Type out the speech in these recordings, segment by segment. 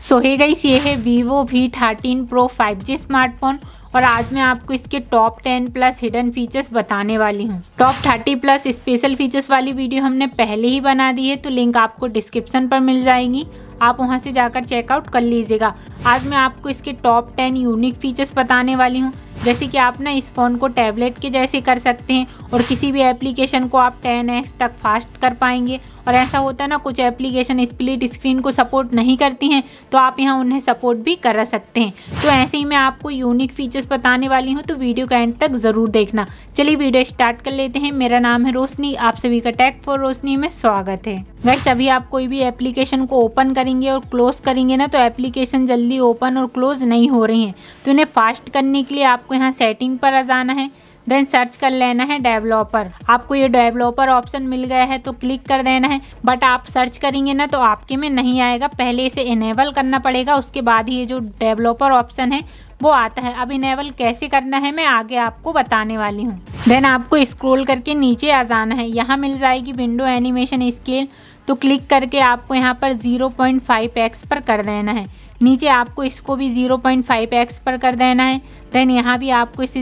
सो हे guys ये है Vivo V thirteen pro five G smartphone और आज मैं आपको इसके टॉप 10 प्लस हिडन फीचर्स बताने वाली हूँ टॉप 30 प्लस स्पेशल फीचर्स वाली वीडियो हमने पहले ही बना दी है तो लिंक आपको डिस्क्रिप्शन पर मिल जाएगी आप वहाँ से जाकर चेकआउट कर लीजिएगा आज मैं आपको इसके टॉप 10 यूनिक फीचर्स बताने वाली हूँ जैसे कि आप ना इस फ़ोन को टैबलेट के जैसे कर सकते हैं और किसी भी एप्लीकेशन को आप टेन एक्स तक फास्ट कर पाएंगे और ऐसा होता है ना कुछ एप्लीकेशन स्प्लिट स्क्रीन को सपोर्ट नहीं करती हैं तो आप यहाँ उन्हें सपोर्ट भी करा सकते हैं तो ऐसे ही मैं आपको यूनिक फीचर्स बताने वाली हूँ तो वीडियो का एंड तक ज़रूर देखना चलिए वीडियो स्टार्ट कर लेते हैं मेरा नाम है रोशनी आप सभी का टैक फॉर रोशनी में स्वागत है वैसे अभी आप कोई भी एप्लीकेशन को ओपन करेंगे और क्लोज करेंगे ना तो एप्लीकेशन जल्दी ओपन और क्लोज नहीं हो रही हैं तो इन्हें फास्ट करने के लिए आपको यहाँ सेटिंग पर आ जाना है देन सर्च कर लेना है डेवलपर आपको ये डेवलपर ऑप्शन मिल गया है तो क्लिक कर देना है बट आप सर्च करेंगे ना तो आपके में नहीं आएगा पहले इसे इनेबल करना पड़ेगा उसके बाद ही ये जो डेवलपर ऑप्शन है वो आता है अब इनेबल कैसे करना है मैं आगे आपको बताने वाली हूँ देन आपको स्क्रोल करके नीचे आ जाना है यहाँ मिल जाएगी विंडो एनिमेशन स्केल तो क्लिक करके आपको यहाँ पर 0.5x पर कर देना है नीचे आपको इसको भी 0.5x पर कर देना है देन यहाँ भी आपको इसे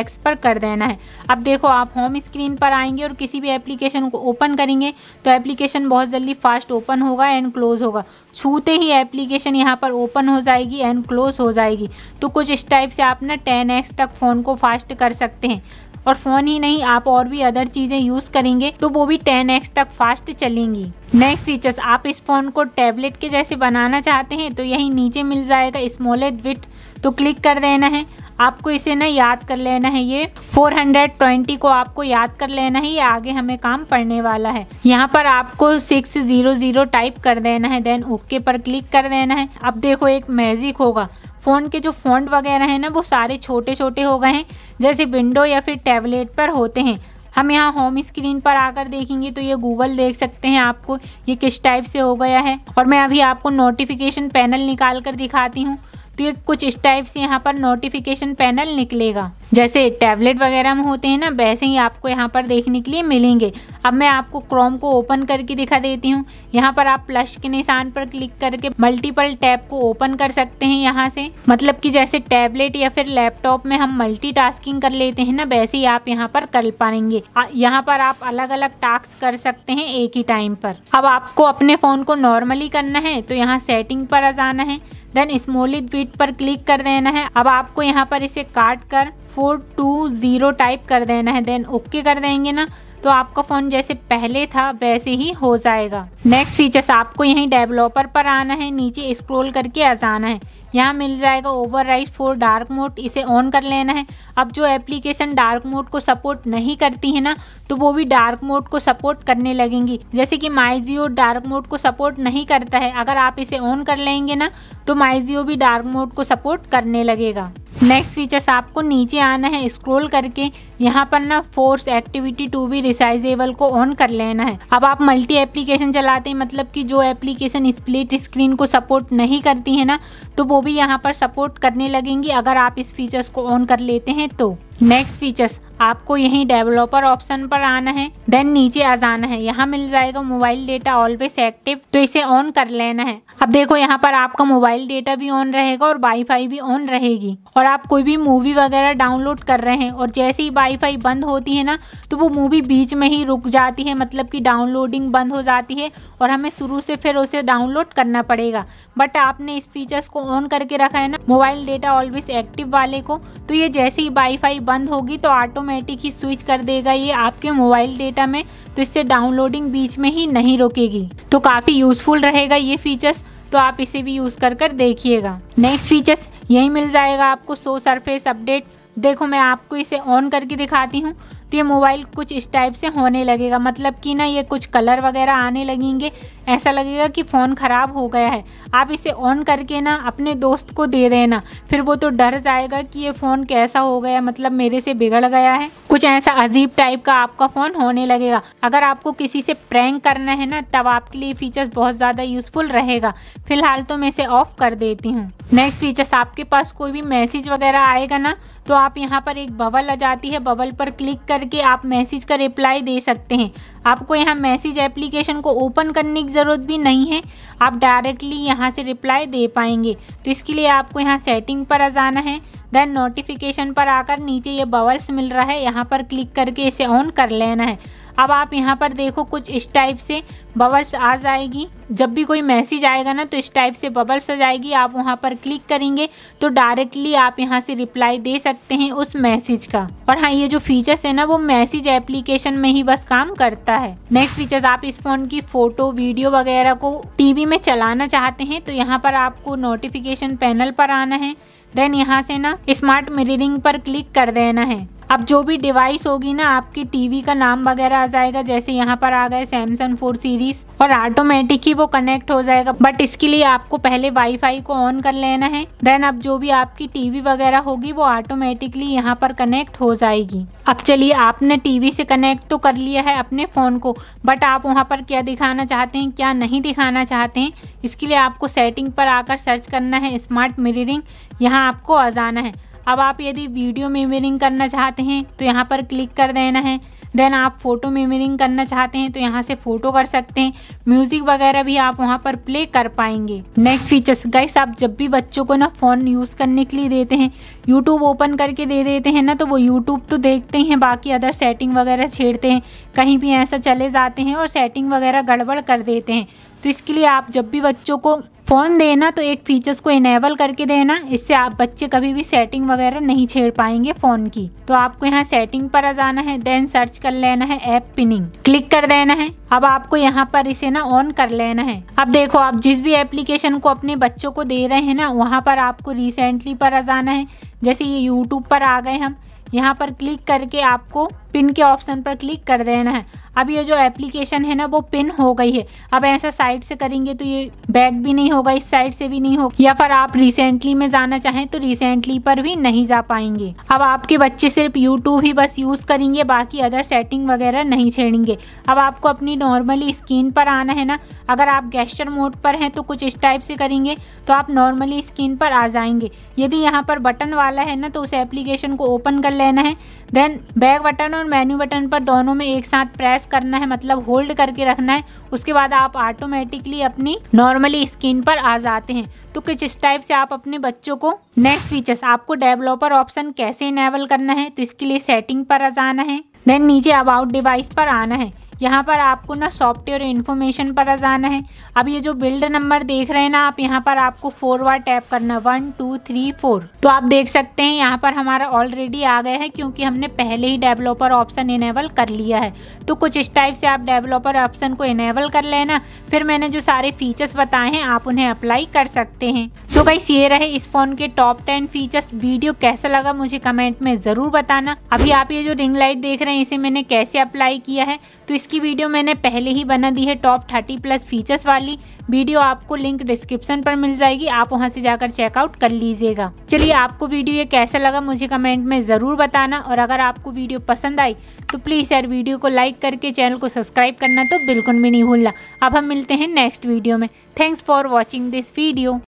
एक्स पर कर देना है अब देखो आप होम स्क्रीन पर आएंगे और किसी भी एप्लीकेशन को ओपन करेंगे तो एप्लीकेशन बहुत जल्दी फास्ट ओपन होगा एंड क्लोज होगा छूते ही एप्लीकेशन यहाँ पर ओपन हो जाएगी एंड क्लोज हो जाएगी तो कुछ इस टाइप से आप ना टेन तक फ़ोन को फास्ट कर सकते हैं और फ़ोन ही नहीं आप और भी अदर चीज़ें यूज़ करेंगे तो वो भी 10x तक फास्ट चलेंगी नेक्स्ट फीचर्स आप इस फ़ोन को टैबलेट के जैसे बनाना चाहते हैं तो यही नीचे मिल जाएगा स्मॉलेट विथ तो क्लिक कर देना है आपको इसे ना याद कर लेना है ये 420 को आपको याद कर लेना है ये आगे हमें काम पड़ने वाला है यहाँ पर आपको 600 टाइप कर देना है देन ओके पर क्लिक कर देना है अब देखो एक मैजिक होगा फ़ोन के जो फॉन्ट वगैरह हैं ना वो सारे छोटे छोटे हो गए हैं जैसे विंडो या फिर टैबलेट पर होते हैं हम यहाँ होम स्क्रीन पर आकर देखेंगे तो ये गूगल देख सकते हैं आपको ये किस टाइप से हो गया है और मैं अभी आपको नोटिफिकेशन पैनल निकाल कर दिखाती हूँ तो ये कुछ इस टाइप से यहाँ पर नोटिफिकेशन पैनल निकलेगा जैसे टैबलेट वगैरह में होते हैं ना वैसे ही आपको यहाँ पर देखने के लिए मिलेंगे अब मैं आपको क्रोम को ओपन करके दिखा देती हूँ यहाँ पर आप प्लस के निशान पर क्लिक करके मल्टीपल टैब को ओपन कर सकते हैं यहाँ से मतलब कि जैसे टैबलेट या फिर लैपटॉप में हम मल्टीटास्किंग कर लेते हैं ना वैसे ही आप यहाँ पर कर पाएंगे यहाँ पर आप अलग अलग टास्क कर सकते हैं एक ही टाइम पर अब आपको अपने फ़ोन को नॉर्मली करना है तो यहाँ सेटिंग पर जाना है देन स्मोलिथ बीट पर क्लिक कर देना है अब आपको यहाँ पर इसे काट कर फोर टू ज़ीरो टाइप कर देना है देन ओके कर देंगे ना तो आपका फ़ोन जैसे पहले था वैसे ही हो जाएगा नेक्स्ट फीचर्स आपको यहीं डेवलपर पर आना है नीचे स्क्रॉल करके आ जाना है यहाँ मिल जाएगा override force dark mode इसे ऑन कर लेना है अब जो एप्लीकेशन डार्क मोड को सपोर्ट नहीं करती है ना तो वो भी डार्क मोड को सपोर्ट करने लगेंगी जैसे कि माई जियो डार्क मोड को सपोर्ट नहीं करता है अगर आप इसे ऑन कर लेंगे ना तो माई जियो भी डार्क मोड को सपोर्ट करने लगेगा नेक्स्ट फीचर्स आपको नीचे आना है स्क्रॉल करके यहाँ पर ना force activity to be resizable को ऑन कर लेना है अब आप मल्टी एप्लीकेशन चलाते हैं मतलब कि जो एप्लीकेशन स्प्लिट स्क्रीन को सपोर्ट नहीं करती है ना तो वो भी यहाँ पर सपोर्ट करने लगेंगी अगर आप इस फीचर्स को ऑन कर लेते हैं तो नेक्स्ट फीचर्स आपको यही डेवलपर ऑप्शन पर आना है देन नीचे आ जाना है यहाँ मिल जाएगा मोबाइल डेटा ऑलवेज एक्टिव तो इसे ऑन कर लेना है अब देखो यहाँ पर आपका मोबाइल डेटा भी ऑन रहेगा और वाईफाई भी ऑन रहेगी और आप कोई भी मूवी वगैरह डाउनलोड कर रहे हैं और जैसे ही वाईफाई बंद होती है ना तो वो मूवी बीच में ही रुक जाती है मतलब की डाउनलोडिंग बंद हो जाती है और हमें शुरू से फिर उसे डाउनलोड करना पड़ेगा बट आपने इस फीचर्स को ऑन करके रखा है ना मोबाइल डेटा ऑलवेज एक्टिव वाले को तो ये जैसे ही वाईफाई बंद होगी तो ऑटोमेटिक ही स्विच कर देगा ये आपके मोबाइल डेटा में तो इससे डाउनलोडिंग बीच में ही नहीं रुकेगी तो काफ़ी यूजफुल रहेगा ये फीचर्स तो आप इसे भी यूज़ कर कर देखिएगा नेक्स्ट फीचर्स यही मिल जाएगा आपको सो सरफेस अपडेट देखो मैं आपको इसे ऑन करके दिखाती हूँ तो ये मोबाइल कुछ इस टाइप से होने लगेगा मतलब कि ना ये कुछ कलर वगैरह आने लगेंगे ऐसा लगेगा कि फ़ोन ख़राब हो गया है आप इसे ऑन करके ना अपने दोस्त को दे देना फिर वो तो डर जाएगा कि ये फ़ोन कैसा हो गया मतलब मेरे से बिगड़ गया है कुछ ऐसा अजीब टाइप का आपका फ़ोन होने लगेगा अगर आपको किसी से प्रैंक करना है ना तब आपके लिए फीचर्स बहुत ज़्यादा यूज़फुल रहेगा फिलहाल तो मैं इसे ऑफ़ कर देती हूँ नेक्स्ट फीचर्स आपके पास कोई भी मैसेज वगैरह आएगा ना तो आप यहाँ पर एक बबल आ जाती है बबल पर क्लिक कर करके आप मैसेज का रिप्लाई दे सकते हैं आपको यहाँ मैसेज एप्लीकेशन को ओपन करने की ज़रूरत भी नहीं है आप डायरेक्टली यहाँ से रिप्लाई दे पाएंगे तो इसके लिए आपको यहाँ सेटिंग पर आ जाना है देन नोटिफिकेशन पर आकर नीचे ये बबल्स मिल रहा है यहाँ पर क्लिक करके इसे ऑन कर लेना है अब आप यहाँ पर देखो कुछ इस टाइप से बबल्स आ जाएगी जब भी कोई मैसेज आएगा ना तो इस टाइप से बबल्स आ जाएगी आप वहाँ पर क्लिक करेंगे तो डायरेक्टली आप यहाँ से रिप्लाई दे सकते हैं उस मैसेज का और हाँ ये जो फीचर्स है ना वो मैसेज एप्लीकेशन में ही बस काम करता है नेक्स्ट फीचर्स आप इस फोन की फोटो वीडियो वगैरह को टीवी में चलाना चाहते हैं तो यहाँ पर आपको नोटिफिकेशन पैनल पर आना है देन यहाँ से ना स्मार्ट मिररिंग पर क्लिक कर देना है अब जो भी डिवाइस होगी ना आपकी टीवी का नाम वगैरह आ जाएगा जैसे यहाँ पर आ गए सैमसंग फोर सीरीज और ऑटोमेटिक ही वो कनेक्ट हो जाएगा बट इसके लिए आपको पहले वाईफाई को ऑन कर लेना है देन अब जो भी आपकी टीवी वगैरह होगी वो ऑटोमेटिकली यहाँ पर कनेक्ट हो जाएगी अब चलिए आपने टीवी से कनेक्ट तो कर लिया है अपने फ़ोन को बट आप वहाँ पर क्या दिखाना चाहते हैं क्या नहीं दिखाना चाहते हैं इसके लिए आपको सेटिंग पर आकर सर्च करना है स्मार्ट मिररिंग यहाँ आपको आ जाना है अब आप यदि वीडियो मेमोरिंग करना चाहते हैं तो यहाँ पर क्लिक कर देना है देन आप फ़ोटो मेमोरिंग करना चाहते हैं तो यहाँ से फ़ोटो कर सकते हैं म्यूज़िक वगैरह भी आप वहाँ पर प्ले कर पाएंगे नेक्स्ट फीचर्स गाइस आप जब भी बच्चों को ना फ़ोन यूज़ करने के लिए देते हैं यूट्यूब ओपन करके दे देते हैं ना तो वो यूट्यूब तो देखते हैं बाकी अदर सेटिंग वगैरह छेड़ते हैं कहीं भी ऐसा चले जाते हैं और सेटिंग वगैरह गड़बड़ कर देते हैं तो इसके लिए आप जब भी बच्चों को फ़ोन देना तो एक फीचर्स को इनेबल करके देना इससे आप बच्चे कभी भी सेटिंग वगैरह नहीं छेड़ पाएंगे फ़ोन की तो आपको यहाँ सेटिंग पर आ जाना है देन सर्च कर लेना है ऐप पिनिंग क्लिक कर देना है अब आपको यहाँ पर इसे ना ऑन कर लेना है अब देखो आप जिस भी एप्लीकेशन को अपने बच्चों को दे रहे हैं ना वहाँ पर आपको रिसेंटली पर आ जाना है जैसे ये यूट्यूब पर आ गए हम यहाँ पर क्लिक करके आपको पिन के ऑप्शन पर क्लिक कर देना है अब ये जो एप्लीकेशन है ना वो पिन हो गई है अब ऐसा साइड से करेंगे तो ये बैक भी नहीं होगा इस साइड से भी नहीं होगा या फिर आप रिसेंटली में जाना चाहें तो रिसेंटली पर भी नहीं जा पाएंगे अब आपके बच्चे सिर्फ यूट्यूब ही बस यूज करेंगे बाकी अदर सेटिंग वगैरह नहीं छेड़ेंगे अब आपको अपनी नॉर्मली स्क्रीन पर आना है ना अगर आप गेस्टर मोड पर हैं तो कुछ इस टाइप से करेंगे तो आप नॉर्मली स्क्रीन पर आ जाएंगे यदि यहाँ पर बटन वाला है ना तो उस एप्लीकेशन को ओपन कर लेना है देन बैक बटन और मेन्यू बटन पर दोनों में एक साथ प्रेस प्रेस करना है मतलब होल्ड करके रखना है उसके बाद आप ऑटोमेटिकली अपनी नॉर्मली स्क्रीन पर आ जाते हैं तो कुछ इस टाइप से आप अपने बच्चों को नेक्स्ट फीचर्स आपको डेवलपर ऑप्शन कैसे इनेबल करना है तो इसके लिए सेटिंग पर आ जाना है देन नीचे अबाउट डिवाइस पर आना है यहाँ पर आपको ना सॉफ्टवेयर इन्फॉर्मेशन पर जाना है अब ये जो बिल्ड नंबर देख रहे हैं ना आप यहाँ पर आपको फोर बार टैप करना वन टू थ्री फोर तो आप देख सकते हैं यहाँ पर हमारा ऑलरेडी आ गया है क्योंकि हमने पहले ही डेवलपर ऑप्शन इनेबल कर लिया है तो कुछ इस टाइप से आप डेवलपर ऑप्शन को इनेबल कर लेना फिर मैंने जो सारे फीचर्स बताए हैं आप उन्हें अप्लाई कर सकते हैं सो so गाइस ये रहे इस फोन के टॉप टेन फीचर्स वीडियो कैसा लगा मुझे कमेंट में जरूर बताना अभी आप ये जो रिंग लाइट देख रहे हैं इसे मैंने कैसे अप्लाई किया है तो इसकी इसकी वीडियो मैंने पहले ही बना दी है टॉप थर्टी प्लस फीचर्स वाली वीडियो आपको लिंक डिस्क्रिप्शन पर मिल जाएगी आप वहाँ से जाकर चेकआउट कर लीजिएगा चलिए आपको वीडियो ये कैसा लगा मुझे कमेंट में ज़रूर बताना और अगर आपको वीडियो पसंद आई तो प्लीज़ यार वीडियो को लाइक करके चैनल को सब्सक्राइब करना तो बिल्कुल भी नहीं भूलना अब हम मिलते हैं नेक्स्ट वीडियो में thanks for watching this video